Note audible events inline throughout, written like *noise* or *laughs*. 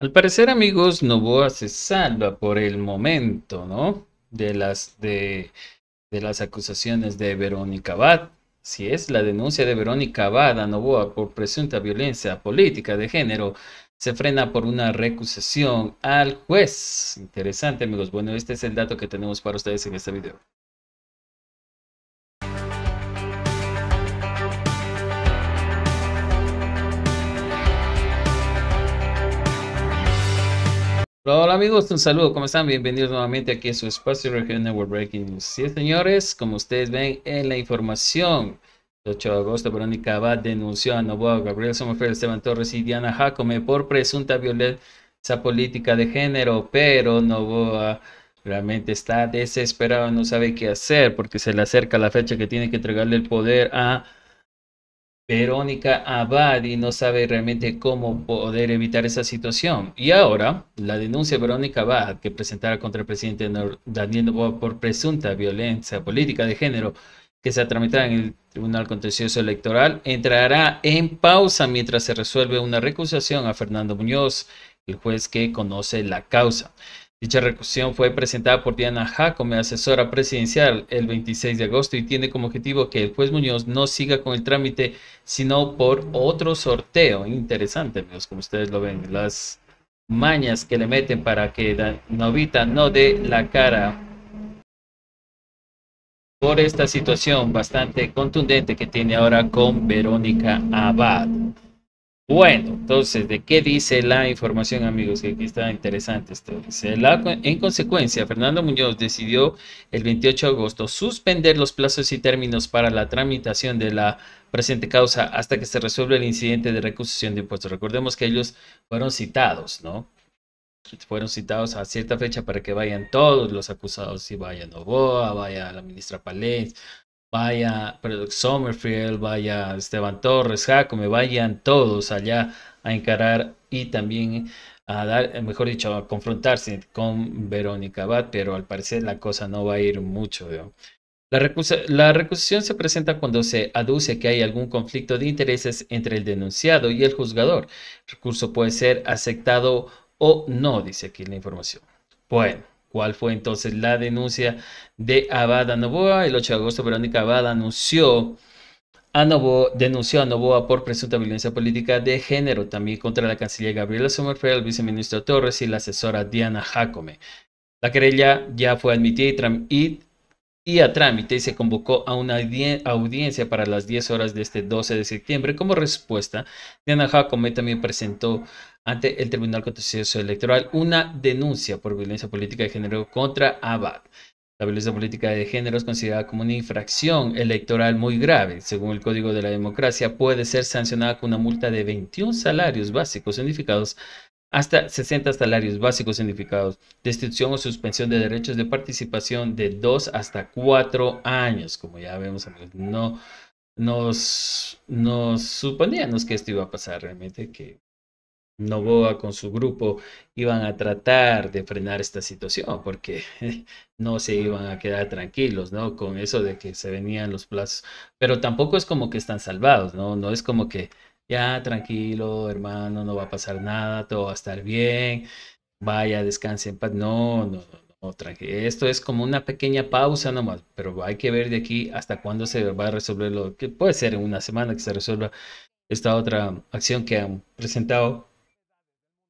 Al parecer, amigos, Novoa se salva por el momento, ¿no? De las, de, las acusaciones de Verónica Abad. Si es la denuncia de Verónica Abad a Novoa por presunta violencia política de género, se frena por una recusación al juez. Interesante, amigos. Bueno, este es el dato que tenemos para ustedes en este video. Hola amigos, un saludo, ¿cómo están? Bienvenidos nuevamente aquí a su espacio Región Network Breaking. News. Sí, señores, como ustedes ven en la información, el 8 de agosto, Verónica Abad denunció a Novoa, Gabriel Somofer, Esteban Torres y Diana Jacome por presunta violencia política de género, pero Novoa ah, realmente está desesperado, no sabe qué hacer porque se le acerca la fecha que tiene que entregarle el poder a Verónica Abadi no sabe realmente cómo poder evitar esa situación. Y ahora, la denuncia de Verónica Abad que presentara contra el presidente Daniel Novoa por presunta violencia política de género que se tramitará en el Tribunal Contencioso Electoral entrará en pausa mientras se resuelve una recusación a Fernando Muñoz, el juez que conoce la causa. Dicha reclusión fue presentada por Diana como asesora presidencial, el 26 de agosto y tiene como objetivo que el juez Muñoz no siga con el trámite, sino por otro sorteo. Interesante, amigos, como ustedes lo ven, las mañas que le meten para que Novita no dé la cara por esta situación bastante contundente que tiene ahora con Verónica Abad. Bueno, entonces, ¿de qué dice la información, amigos? Que aquí está interesante esto. en consecuencia, Fernando Muñoz decidió el 28 de agosto suspender los plazos y términos para la tramitación de la presente causa hasta que se resuelva el incidente de recusación de impuestos. Recordemos que ellos fueron citados, ¿no? Fueron citados a cierta fecha para que vayan todos los acusados, si vaya Novoa, vaya la ministra Palés, vaya pero vaya Esteban Torres, Jacome, vayan todos allá a encarar y también a dar, mejor dicho, a confrontarse con Verónica Abad, pero al parecer la cosa no va a ir mucho. La, la, recusación se presenta cuando se aduce que hay algún conflicto de intereses entre el denunciado y el juzgador. El recurso puede ser aceptado o no, dice aquí la información. Bueno. ¿Cuál fue entonces la denuncia de Abada Novoa. El 8 de agosto, Verónica Abada anunció a denunció a Novoa por presunta violencia política de género, también contra la canciller Gabriela Sommerfeld, el viceministro Torres y la asesora Diana Jacome. La querella ya fue admitida y, y a trámite y se convocó a una audiencia para las 10 horas de este 12 de septiembre. Como respuesta, Diana Jacome también presentó ante el Tribunal constitucional Electoral una denuncia por violencia política de género contra Abad. La violencia política de género es considerada como una infracción electoral muy grave. Según el Código de la Democracia, puede ser sancionada con una multa de 21 salarios básicos significados, hasta 60 salarios básicos significados, destitución o suspensión de derechos de participación de 2 hasta 4 años. Como ya vemos, no nos, nos suponíamos que esto iba a pasar realmente, que Novoa con su grupo iban a tratar de frenar esta situación porque *laughs* no se iban a quedar tranquilos, ¿no? Con eso de que se venían los plazos. Pero tampoco es como que están salvados, ¿no? No es como que ya tranquilo, hermano, no va a pasar nada, todo va a estar bien, vaya, descanse en paz. No, no, no. no tranquilo. Esto es como una pequeña pausa nomás, pero hay que ver de aquí hasta cuándo se va a resolver lo que puede ser en una semana que se resuelva esta otra acción que han presentado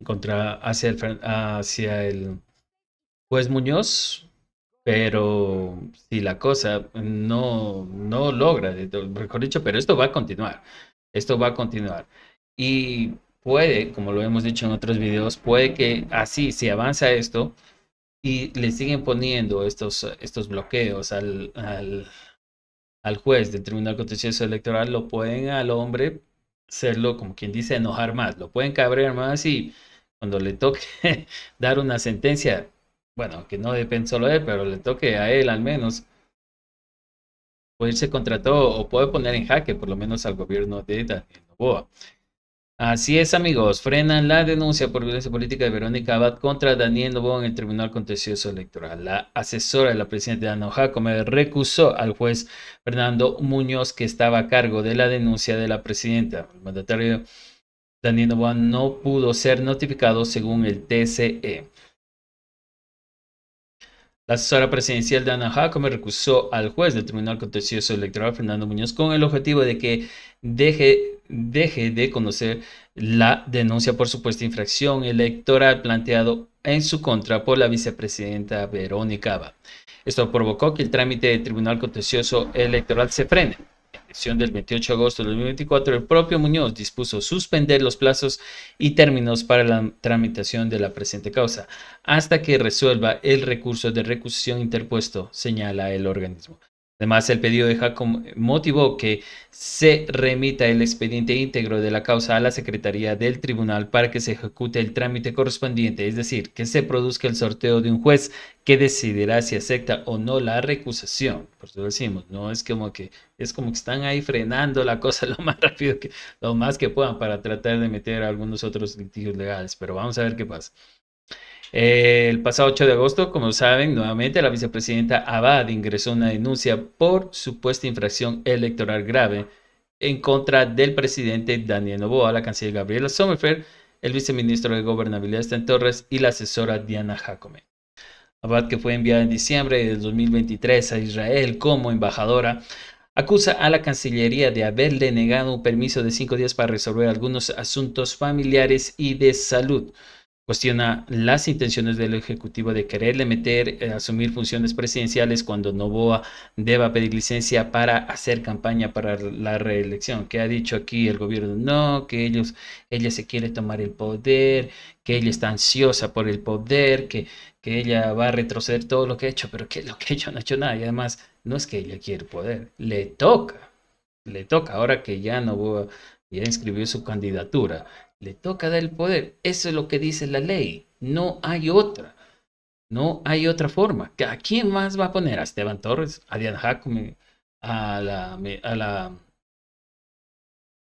contra hacia el, juez Muñoz, pero si la cosa no, no logra, mejor dicho, pero esto va a continuar, esto va a continuar. Y puede, como lo hemos dicho en otros videos, puede que así, si avanza esto y le siguen poniendo estos, estos bloqueos al, juez del Tribunal Constitucional Electoral, lo pueden al hombre Serlo como quien dice, enojar más. Lo pueden cabrear más y cuando le toque *laughs* dar una sentencia, bueno, que no depende solo de él, pero le toque a él al menos, puede irse contra todo o puede poner en jaque por lo menos al gobierno de Daniel Novoa. Así es, amigos. Frenan la denuncia por violencia política de Verónica Abad contra Daniel Novoa en el Tribunal Contencioso Electoral. La asesora de la presidenta de Ana Jacome recusó al juez Fernando Muñoz, que estaba a cargo de la denuncia de la presidenta. El mandatario Daniel Novoa no pudo ser notificado según el TCE. La asesora presidencial de Ana Jacome recusó al juez del Tribunal Contencioso Electoral, Fernando Muñoz, con el objetivo de que deje deje de conocer la denuncia por supuesta infracción electoral planteado en su contra por la vicepresidenta Verónica caba Esto provocó que el trámite del Tribunal Contencioso Electoral se frene. En sesión del 28 de agosto de 2024, el propio Muñoz dispuso suspender los plazos y términos para la tramitación de la presente causa hasta que resuelva el recurso de recusación interpuesto, señala el organismo. Además, el pedido de como motivó que se remita el expediente íntegro de la causa a la Secretaría del Tribunal para que se ejecute el trámite correspondiente, es decir, que se produzca el sorteo de un juez que decidirá si acepta o no la recusación. Por eso decimos, no es como que es como que están ahí frenando la cosa *laughs* lo más rápido que lo más que puedan para tratar de meter algunos otros litigios legales, pero vamos a ver qué pasa. El pasado 8 de agosto, como saben, nuevamente la vicepresidenta Abad ingresó una denuncia por supuesta infracción electoral grave en contra del presidente Daniel Novoa, la canciller Gabriela Sommerfer, el viceministro de Gobernabilidad Stan Torres y la asesora Diana Jacome. Abad, que fue enviada en diciembre de 2023 a Israel como embajadora, acusa a la Cancillería de haberle negado un permiso de cinco días para resolver algunos asuntos familiares y de salud cuestiona las intenciones del Ejecutivo de quererle meter, eh, asumir funciones presidenciales cuando Novoa deba pedir licencia para hacer campaña para la reelección. ¿Qué ha dicho aquí el gobierno? No, que ellos, ella se quiere tomar el poder, que ella está ansiosa por el poder, que, que ella va a retroceder todo lo que ha hecho, pero que lo que ha no ha hecho nada. Y además, no es que ella quiere poder, le toca, le toca, ahora que ya Novoa ya inscribió su candidatura le toca dar el poder. Eso es lo que dice la ley. No hay otra. No hay otra forma. ¿A quién más va a poner? ¿A Esteban Torres? ¿A Diane Jacome? ¿A la, a la,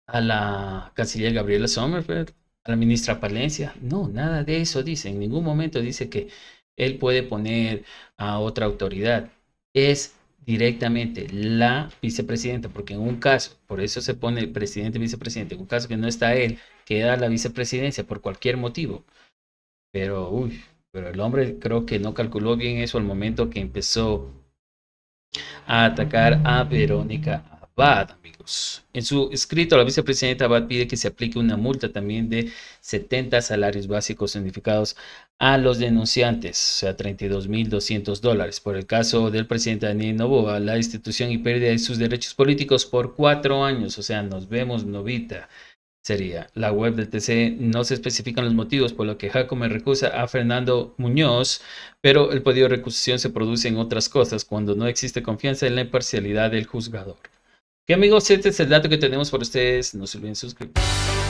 a la canciller Gabriela Sommerfeld? ¿A la ministra Palencia? No, nada de eso dice. En ningún momento dice que él puede poner a otra autoridad. Es directamente la vicepresidenta, porque en un caso, por eso se pone el presidente vicepresidente, en un caso que no está él, queda la vicepresidencia por cualquier motivo. Pero, uy, pero el hombre creo que no calculó bien eso al momento que empezó a atacar a Verónica Abad, amigos. En su escrito, la vicepresidenta Abad pide que se aplique una multa también de 70 salarios básicos significados a los denunciantes, o sea, 32.200 dólares. Por el caso del presidente Daniel Novoa, la institución y pérdida de sus derechos políticos por cuatro años, o sea, nos vemos, novita sería la web del TC. No se especifican los motivos por lo que Jaco me recusa a Fernando Muñoz, pero el pedido de recusación se produce en otras cosas cuando no existe confianza en la imparcialidad del juzgador. Que amigos, este es el dato que tenemos por ustedes. No se olviden suscribirse.